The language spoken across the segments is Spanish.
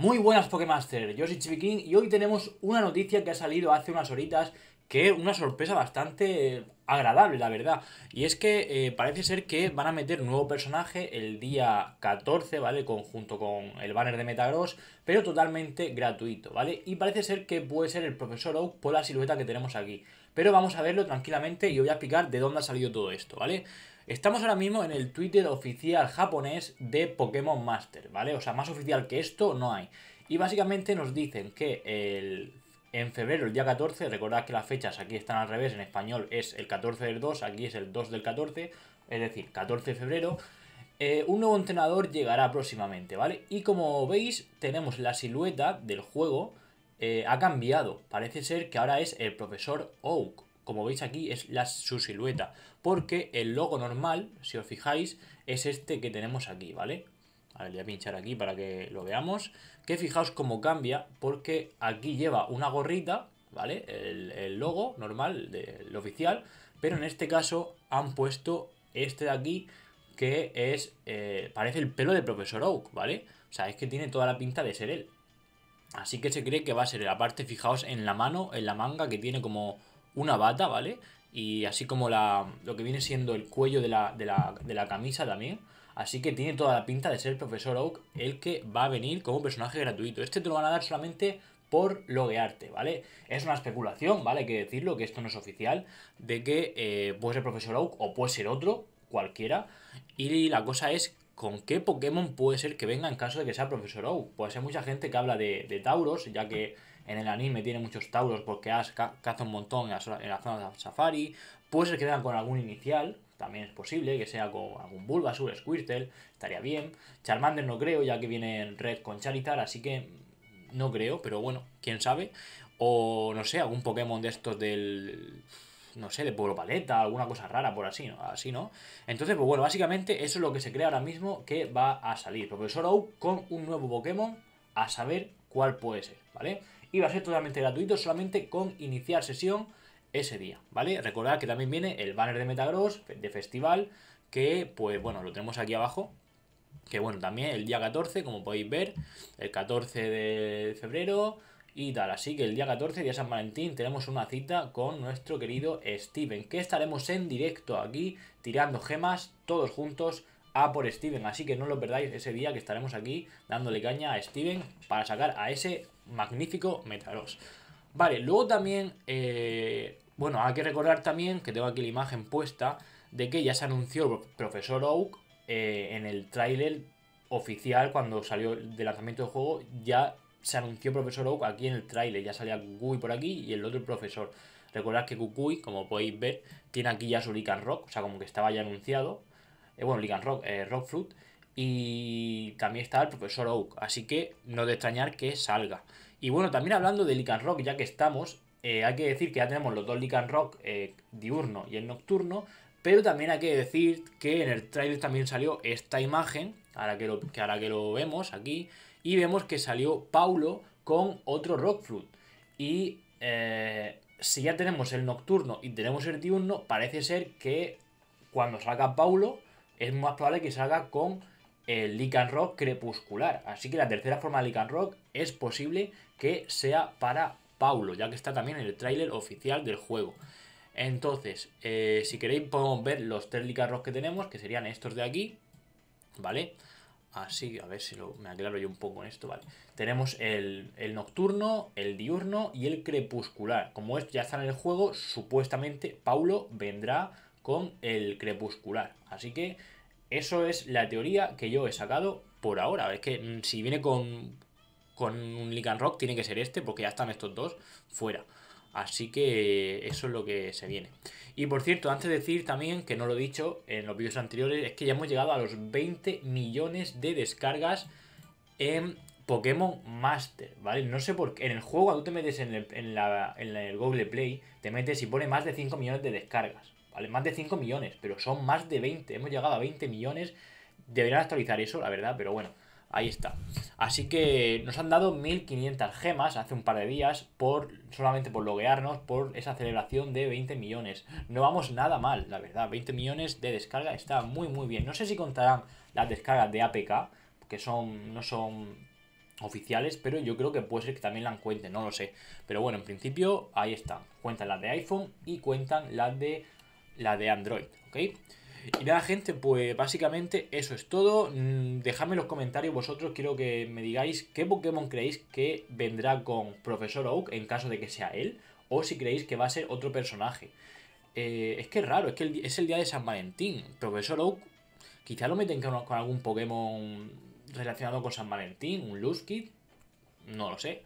Muy buenas Pokémaster, yo soy Chibiking y hoy tenemos una noticia que ha salido hace unas horitas que es una sorpresa bastante agradable, la verdad. Y es que eh, parece ser que van a meter un nuevo personaje el día 14, ¿vale? Conjunto con el banner de Metagross, pero totalmente gratuito, ¿vale? Y parece ser que puede ser el Profesor Oak por la silueta que tenemos aquí. Pero vamos a verlo tranquilamente y os voy a explicar de dónde ha salido todo esto, ¿vale? vale Estamos ahora mismo en el Twitter oficial japonés de Pokémon Master, ¿vale? O sea, más oficial que esto no hay. Y básicamente nos dicen que el, en febrero, el día 14, recordad que las fechas aquí están al revés, en español es el 14 del 2, aquí es el 2 del 14, es decir, 14 de febrero, eh, un nuevo entrenador llegará próximamente, ¿vale? Y como veis, tenemos la silueta del juego, eh, ha cambiado, parece ser que ahora es el profesor Oak, como veis aquí, es la, su silueta. Porque el logo normal, si os fijáis, es este que tenemos aquí, ¿vale? A ver, voy a pinchar aquí para que lo veamos. Que fijaos cómo cambia, porque aquí lleva una gorrita, ¿vale? El, logo normal, el oficial. Pero en este caso han puesto este de aquí, que es, eh, parece el pelo de Profesor Oak, ¿vale? O sea, es que tiene toda la pinta de ser él. Así que se cree que va a ser él. Aparte, fijaos en la mano, en la manga, que tiene como una bata, ¿vale? Y así como la, lo que viene siendo el cuello de la, de camisa también. Así que tiene toda la pinta de ser el profesor Oak el que va a venir como personaje gratuito. Este te lo van a dar solamente por loguearte, ¿vale? Es una especulación, ¿vale? Hay que decirlo, que esto no es oficial, de que eh, puede ser profesor Oak o puede ser otro, cualquiera. Y la cosa es con qué Pokémon puede ser que venga en caso de que sea profesor Oak. Puede ser mucha gente que habla de, de Tauros, ya que en el anime tiene muchos tauros porque Ash caza un montón en la, zona de Safari. Puede ser que con algún inicial, también es posible que sea con algún Bulbasaur, Squirtle, estaría bien. Charmander no creo, ya que viene en red con Charizard, así que no creo, pero bueno, quién sabe. O no sé, algún Pokémon de estos del no sé, de Pueblo Paleta, alguna cosa rara por así, ¿no? Así, ¿no? Entonces, pues bueno, básicamente eso es lo que se cree ahora mismo que va a salir. Profesor Oak con un nuevo Pokémon, a saber cuál puede ser, ¿vale? Y va a ser totalmente gratuito solamente con iniciar sesión ese día, ¿vale? Recordad que también viene el banner de Metagross, de festival, que pues bueno, lo tenemos aquí abajo. Que bueno, también el día 14, como podéis ver, el 14 de febrero y tal. Así que el día 14, día San Valentín, tenemos una cita con nuestro querido Steven, que estaremos en directo aquí tirando gemas todos juntos por Steven. Así que no lo perdáis ese día que estaremos aquí dándole caña a Steven para sacar a ese magnífico metalos. Vale, luego también, eh, bueno, hay que recordar también que tengo aquí la imagen puesta de que ya se anunció Profesor Oak eh, en el tráiler oficial cuando salió de lanzamiento del juego, ya se anunció Profesor Oak aquí en el tráiler, ya salía Kukui por aquí y el otro profesor. Recordad que Kukui, como podéis ver, tiene aquí ya su Lican Rock, o sea, como que estaba ya anunciado, eh, bueno, Lican Rock, eh, Rock Fruit, y también está el profesor Oak, así que no de extrañar que salga. Y bueno, también hablando de Lican Rock, ya que estamos, eh, hay que decir que ya tenemos los dos Lican Rock diurno y el nocturno, pero también hay que decir que en el trailer también salió esta imagen, ahora que lo, ahora que lo vemos aquí, y vemos que salió Paulo con otro Rock Fruit. Y si ya tenemos el nocturno y tenemos el diurno, parece ser que cuando salga Paulo es más probable que salga con el Lican Rock crepuscular. Así que la tercera forma de Lican Rock es posible que sea para Paulo, ya que está también en el tráiler oficial del juego. Entonces, eh, si queréis podemos ver los tres Lican Rock que tenemos, que serían estos de aquí, ¿vale? Así, a ver si lo, me aclaro yo un poco en esto, ¿vale? Tenemos el, el, nocturno, el diurno y el crepuscular. Como estos ya está en el juego, supuestamente Paulo vendrá con el crepuscular. Así que eso es la teoría que yo he sacado por ahora. Es que mm, si viene con, con un Lican Rock tiene que ser este porque ya están estos dos fuera. Así que eso es lo que se viene. Y por cierto, antes de decir también, que no lo he dicho en los vídeos anteriores, es que ya hemos llegado a los 20 millones de descargas en Pokémon Master, ¿vale? No sé por qué. En el juego, cuando tú te metes en el, en el Google Play, te metes y pone más de 5 millones de descargas. Más de 5 millones, pero son más de 20. Hemos llegado a 20 millones. Deberían actualizar eso, la verdad, pero bueno, ahí está. Así que nos han dado 1500 gemas hace un par de días por solamente por loguearnos por esa celebración de 20 millones. No vamos nada mal, la verdad. 20 millones de descarga está muy muy bien. No sé si contarán las descargas de APK, que son no son oficiales, pero yo creo que puede ser que también la cuenten, no lo sé. Pero bueno, en principio ahí está Cuentan las de iPhone y cuentan las de la de Android, ¿ok? Y nada, gente, pues básicamente eso es todo. Mm, dejadme en los comentarios vosotros, quiero que me digáis qué Pokémon creéis que vendrá con Profesor Oak en caso de que sea él, o si creéis que va a ser otro personaje. Eh, es que es raro, es que es el día de San Valentín. Profesor Oak, quizá lo meten con, algún Pokémon relacionado con San Valentín, un Luskit. no lo sé.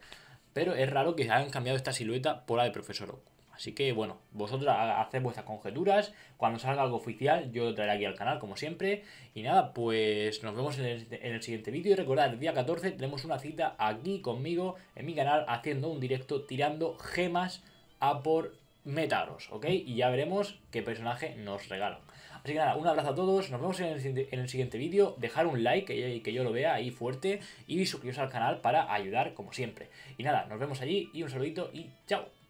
Pero es raro que hayan cambiado esta silueta por la de Profesor Oak. Así que bueno, vosotros haced vuestras conjeturas. Cuando salga algo oficial, yo lo traeré aquí al canal, como siempre. Y nada, pues nos vemos en el, siguiente vídeo. Y recordad, el día 14 tenemos una cita aquí conmigo en mi canal haciendo un directo tirando gemas a por Metagross, ¿ok? Y ya veremos qué personaje nos regalan. Así que nada, un abrazo a todos, nos vemos en el, siguiente vídeo, dejar un like, que, que yo lo vea ahí fuerte, y suscribiros al canal para ayudar como siempre. Y nada, nos vemos allí, y un saludito, y chao.